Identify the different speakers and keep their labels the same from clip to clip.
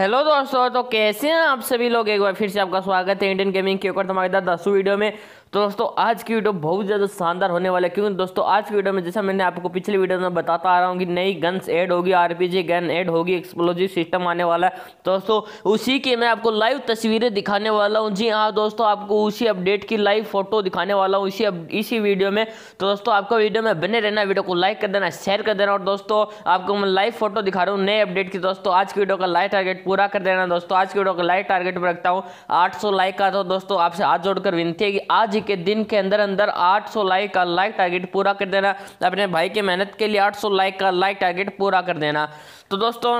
Speaker 1: hello दोस्तों तो कैसे हैं आप सभी लोग एक बार फिर से आपका स्वागत है इंडियन गेमिंग के ऊपर धमाकेदार दसवीं वीडियो में तो दोस्तों आज की वीडियो बहुत ज़्यादा शानदार होने वाला है क्योंकि दोस्तों आज की वीडियो में जैसा मैंने आपको पिछले वीडियो में बताता आ रहा हूँ कि नई गन्स ऐड होगी आरपीजी गन ऐड होगी एक्सप्लोजिव सिस्टम आने वाला है दोस्तों उसी की मैं आपको लाइव तस्वीरें दिखाने वाला हूँ जी हाँ दोस्तों आपको उसी अपडेट की लाइव फोटो दिखाने वाला हूँ इसी इसी वीडियो में तो दोस्तों आपको वीडियो में बने रहना वीडियो को लाइक कर देना शेयर कर देना और दोस्तों आपको मैं लाइव फोटो दिखा रहा हूँ नए अपडेट की दोस्तों आज की वीडियो का लाइव टारगेट पूरा कर देना दोस्तों आज की वीडियो का लाइव टारगेट पर रखता हूँ आठ लाइक का तो दोस्तों आपसे हाथ जोड़कर विनती है कि आज ही के दिन के अंदर अंदर 800 लाइक का लाइक टारगेट पूरा कर देना अपने भाई के मेहनत के लिए 800 लाइक का लाइक टारगेट पूरा कर देना तो दोस्तों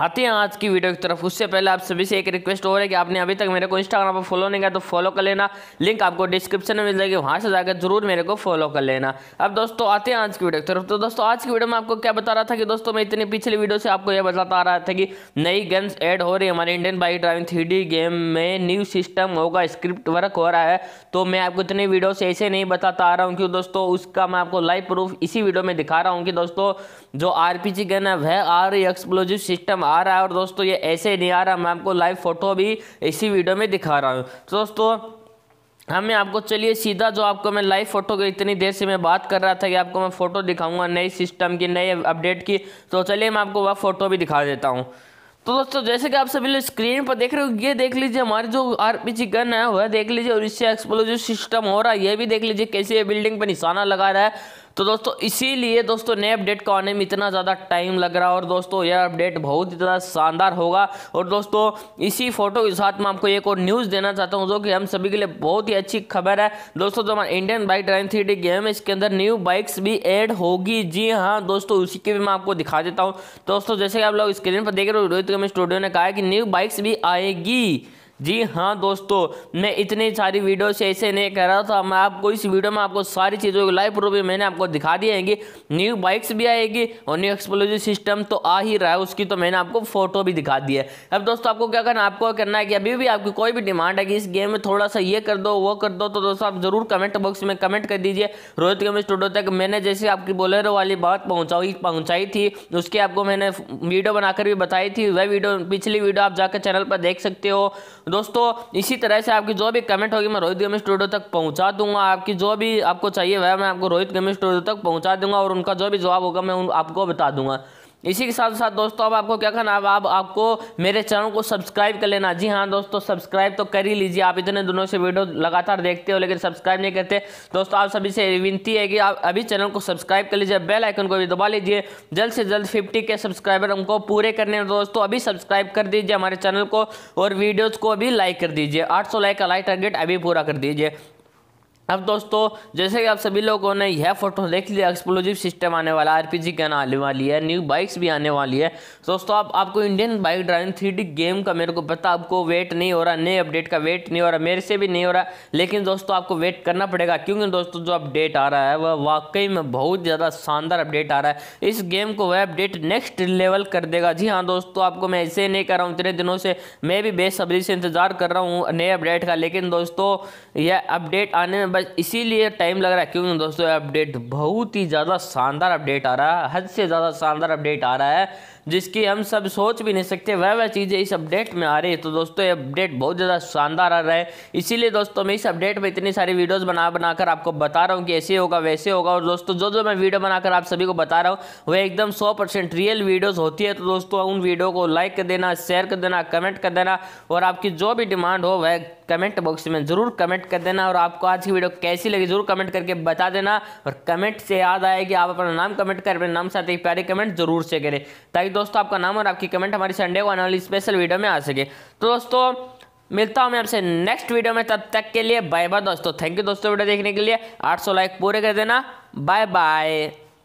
Speaker 1: आते हैं आज की वीडियो की तरफ उससे पहले आप सभी से एक रिक्वेस्ट हो रहा है कि आपने अभी तक मेरे को इंस्टाग्राम पर फॉलो नहीं किया तो फॉलो कर लेना लिंक आपको डिस्क्रिप्शन में मिल जाएगी वहाँ से जाकर जरूर मेरे को फॉलो कर लेना अब दोस्तों आते हैं आज की वीडियो की तरफ तो दोस्तों आज की वीडियो में आपको क्या बता रहा था कि दोस्तों मैं इतनी पिछली वीडियो से आपको यह बताता आ रहा था कि नई गन्स एड हो रही है हमारे Indian bike driving three game में न्यू सिस्टम होगा स्क्रिप्ट वर्क हो रहा है तो मैं आपको इतनी वीडियो से ऐसे नहीं बताता आ रहा हूँ कि दोस्तों उसका मैं आपको लाइव प्रूफ इसी वीडियो में दिखा रहा हूँ कि दोस्तों जो आर गन है वह आर एक्सप्लोजिव सिस्टम आ रहा है और दोस्तों ये ऐसे नहीं आ रहा मैं आपको लाइव फ़ोटो भी इसी वीडियो में दिखा रहा हूँ तो दोस्तों हमें आपको चलिए सीधा जो आपको मैं लाइव फोटो की इतनी देर से मैं बात कर रहा था कि आपको मैं फ़ोटो दिखाऊंगा नए सिस्टम की नए अपडेट की तो चलिए मैं आपको वह फ़ोटो भी दिखा देता हूँ तो दोस्तों जैसे कि आप सभी लोग स्क्रीन पर देख रहे हो ये देख लीजिए हमारी जो आरपीजी गन है वह देख लीजिए और इससे एक्सप्लोजिव सिस्टम हो रहा है ये भी देख लीजिए कैसे ये बिल्डिंग पर निशाना लगा रहा है तो दोस्तों इसीलिए दोस्तों नए अपडेट को आने में इतना ज़्यादा टाइम लग रहा है और दोस्तों यह अपडेट बहुत ही ज़्यादा शानदार होगा और दोस्तों इसी फोटो के साथ मैं आपको एक और न्यूज़ देना चाहता हूँ जो कि हम सभी के लिए बहुत ही अच्छी खबर है दोस्तों जो हमारे Indian bike drive three game है इसके अंदर न्यू बाइक्स भी एड होगी जी हाँ दोस्तों उसी की भी मैं आपको दिखा देता हूँ दोस्तों जैसे कि आप लोग स्क्रीन पर देख रहे हो रोहित कम स्टूडियो ने कहा है कि न्यू बाइक्स भी आएगी जी हाँ दोस्तों मैं इतनी सारी वीडियो से ऐसे नहीं कह रहा था मैं आपको इस वीडियो में आपको सारी चीज़ों की लाइव प्रूफ भी मैंने आपको दिखा दी कि न्यू बाइक्स भी आएगी और न्यू एक्सप्लोजिव सिस्टम तो आ ही रहा है उसकी तो मैंने आपको फोटो भी दिखा दी है अब दोस्तों आपको क्या करना आपको करना है कि अभी भी आपकी कोई भी डिमांड है कि इस गेम में थोड़ा सा ये कर दो वो कर दो तो दोस्तों आप ज़रूर कमेंट बॉक्स में कमेंट कर दीजिए रोहित गेम स्टूडियो तक मैंने जैसे आपकी बोलेरो वाली बात पहुँचाई पहुँचाई थी उसकी आपको मैंने वीडियो बनाकर भी बताई थी वह वीडियो पिछली वीडियो आप जाकर चैनल पर देख सकते हो दोस्तों इसी तरह से आपकी जो भी कमेंट होगी मैं रोहित गेमिंग स्टूडियो तक पहुँचा दूंगा आपकी जो भी आपको चाहिए वह मैं आपको रोहित गेमिंग स्टूडियो तक पहुँचा दूंगा और उनका जो भी जवाब होगा मैं आपको बता दूंगा इसी के साथ साथ दोस्तों अब आपको क्या करना अब आप आपको मेरे चैनल को सब्सक्राइब कर लेना जी हाँ दोस्तों सब्सक्राइब तो कर ही लीजिए आप इतने दिनों से वीडियो लगातार देखते हो लेकिन सब्सक्राइब नहीं करते दोस्तों आप सभी से विनती है कि आप अभी चैनल को सब्सक्राइब कर लीजिए बेल आइकन को भी दबा लीजिए जल्द से जल्द फिफ्टी के सब्सक्राइबर हमको पूरे करने हैं दोस्तों अभी सब्सक्राइब कर दीजिए हमारे चैनल को और वीडियोज़ को अभी लाइक कर दीजिए आठ लाइक का लाइक टारगेट अभी पूरा कर दीजिए अब दोस्तों जैसे कि आप सभी लोगों ने यह फोटो देख लिया एक्सप्लोजिव सिस्टम आने वाला है जी गन आने वाली है न्यू बाइक्स भी आने वाली है दोस्तों आप आपको Indian bike driving three game का मेरे को पता आपको वेट नहीं हो रहा नए अपडेट का वेट नहीं हो रहा मेरे से भी नहीं हो रहा लेकिन दोस्तों आपको वेट करना पड़ेगा क्योंकि दोस्तों जो अपडेट आ रहा है वह वाकई में बहुत ज़्यादा शानदार अपडेट आ रहा है इस गेम को वह अपडेट नेक्स्ट लेवल कर देगा जी हाँ दोस्तों आपको मैं ऐसे नहीं कर रहा हूँ इतने दिनों से मैं भी बेसब्री से इंतज़ार कर रहा हूँ नए अपडेट का लेकिन दोस्तों यह अपडेट आने में पर इसीलिए टाइम लग रहा है क्योंकि दोस्तों अपडेट बहुत ही ज़्यादा शानदार अपडेट आ रहा है हद से ज़्यादा शानदार अपडेट आ रहा है जिसकी हम सब सोच भी नहीं सकते वह वह चीज़ें इस अपडेट में आ रही है तो दोस्तों ये अपडेट बहुत ज़्यादा शानदार आ रहा है इसीलिए दोस्तों मैं इस अपडेट में इतनी सारी वीडियोज़ बना बनाकर आपको बता रहा हूँ कि ऐसे होगा वैसे होगा और दोस्तों जो जो मैं वीडियो बनाकर आप सभी को बता रहा हूँ वह एकदम सौ रियल वीडियोज़ होती है तो दोस्तों उन वीडियो को लाइक कर देना शेयर कर देना कमेंट कर देना और आपकी जो भी डिमांड हो वह कमेंट बॉक्स में ज़रूर कमेंट कर देना और आपको आज की वीडियो कैसी लगी जरूर कमेंट करके बता देना और कमेंट से याद आए कि आप अपना नाम कमेंट कर अपने नाम साथ एक प्यारे कमेंट जरूर से करें ताकि ताकि दोस्तों आपका नाम और आपकी कमेंट हमारी संडे को आने वाली स्पेशल वीडियो में आ सके तो दोस्तों मिलता हूँ मैं आपसे नेक्स्ट वीडियो में तब तक के लिए बाय बाय दोस्तों थैंक यू दोस्तों वीडियो देखने के लिए 800 लाइक पूरे कर देना बाय बाय